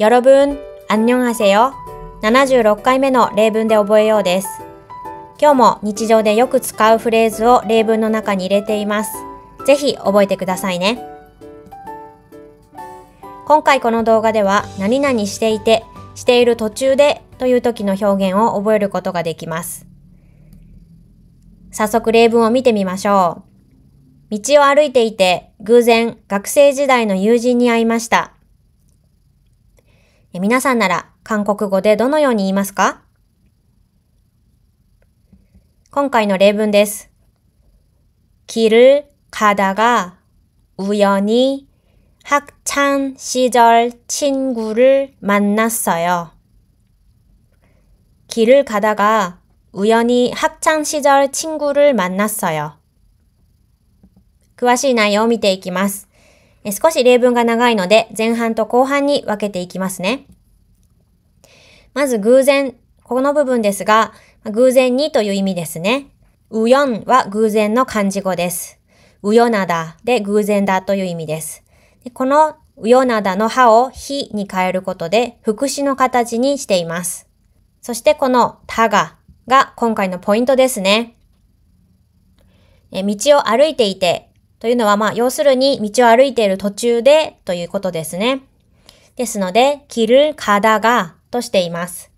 여러분안녕하세요76回目の例文で覚えようです。今日も日常でよく使うフレーズを例文の中に入れています。ぜひ覚えてくださいね。今回この動画では何々していて、している途中でという時の表現を覚えることができます。早速例文を見てみましょう。道を歩いていて偶然学生時代の友人に会いました。皆さんなら韓国語でどのように言いますか今回の例文です。길을가다가우연히학창시절친구를만났어요길을가다가우연히학창시절친구를만났어요詳しい内容を見ていきます。少し例文が長いので、前半と後半に分けていきますね。まず偶然、この部分ですが、偶然にという意味ですね。うよんは偶然の漢字語です。うよなだで偶然だという意味です。でこのうよなだの歯をひに変えることで、副詞の形にしています。そしてこのたがが今回のポイントですね。道を歩いていてというのは、まあ、要するに、道を歩いている途中でということですね。ですので、着る方がとしています。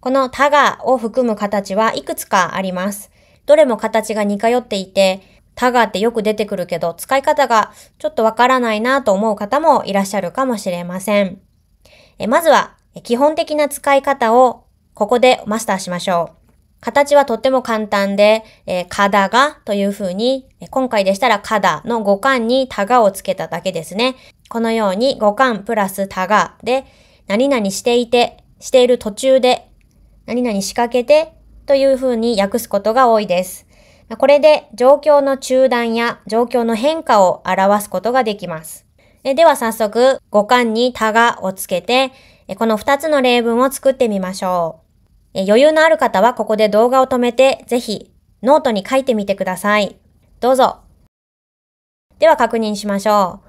このたがを含む形はいくつかあります。どれも形が似通っていて、タガってよく出てくるけど、使い方がちょっとわからないなと思う方もいらっしゃるかもしれません。えまずは、基本的な使い方をここでマスターしましょう。形はとっても簡単で、えー、かがという風に、今回でしたらカダの五感にタガをつけただけですね。このように五感プラスたがで、何々していて、している途中で、何々仕掛けてという風に訳すことが多いです。これで状況の中断や状況の変化を表すことができます。では早速、五感にたがをつけて、この二つの例文を作ってみましょう。余裕のある方はここで動画を止めて、ぜひノートに書いてみてください。どうぞ。では確認しましょう。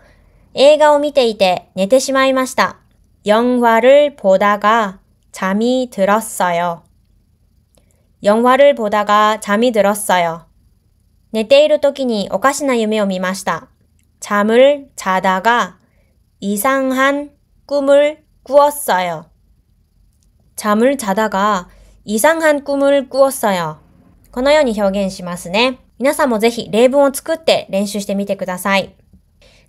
映画を見ていて寝てしまいました。영화를보다가잠이들었어 요。 영화를보다가잠이들었어요寝ている時におかしな夢を見ました잠을자다가이상한꿈을꾸었어요잠을자다가이상한꿈을꾸었어요このように表現しますね。皆さんもぜひ例文を作って練習してみてください。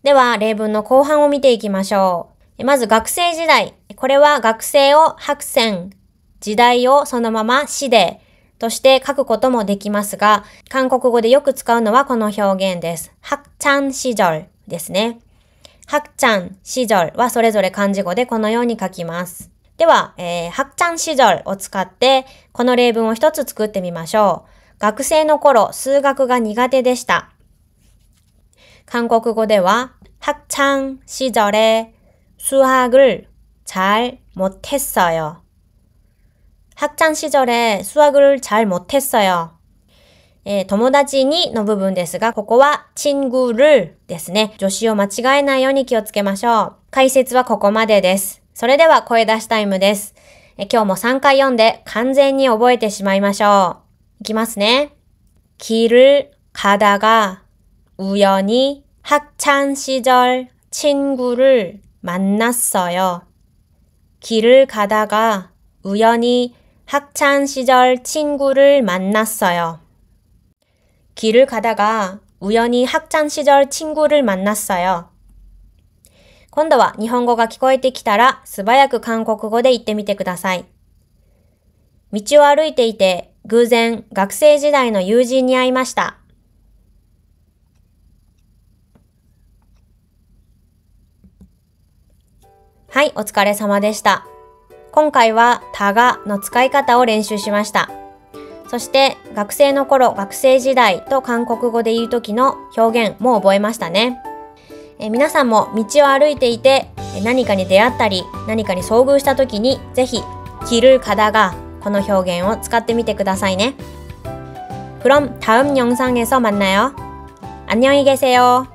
では、例文の後半を見ていきましょう。まず、学生時代。これは学生を白線、時代をそのまま死でとして書くこともできますが、韓国語でよく使うのはこの表現です。白ちゃん시절ですね。白ちゃん시절はそれぞれ漢字語でこのように書きます。では、えー、白ちゃんしぞルを使って、この例文を一つ作ってみましょう。学生の頃、数学が苦手でした。韓国語では、白ちゃんしぞれ、수학을잘못했어 요。 학창시절에수학을잘못했어요ー、友達にの部分ですが、ここは친구를ですね。助詞を間違えないように気をつけましょう。解説はここまでです。それでは声出しタイムです。今日も3回読んで完全に覚えてしまいましょう。いきますね。길을가다가우연히학창시절친구를만났어요길을가다가우연히학창시절친구를만났어요길을가다가우연히학창시절친구를만났어요今度は日本語が聞こえてきたら素早く韓国語で言ってみてください。道を歩いていて偶然学生時代の友人に会いました。はい、お疲れ様でした。今回はたがの使い方を練習しました。そして学生の頃、学生時代と韓国語で言う時の表現も覚えましたね。え皆さんも道を歩いていて何かに出会ったり何かに遭遇した時にぜひ「着る方が」この表現を使ってみてくださいね。그럼다음영상에서만나요안녕히계세요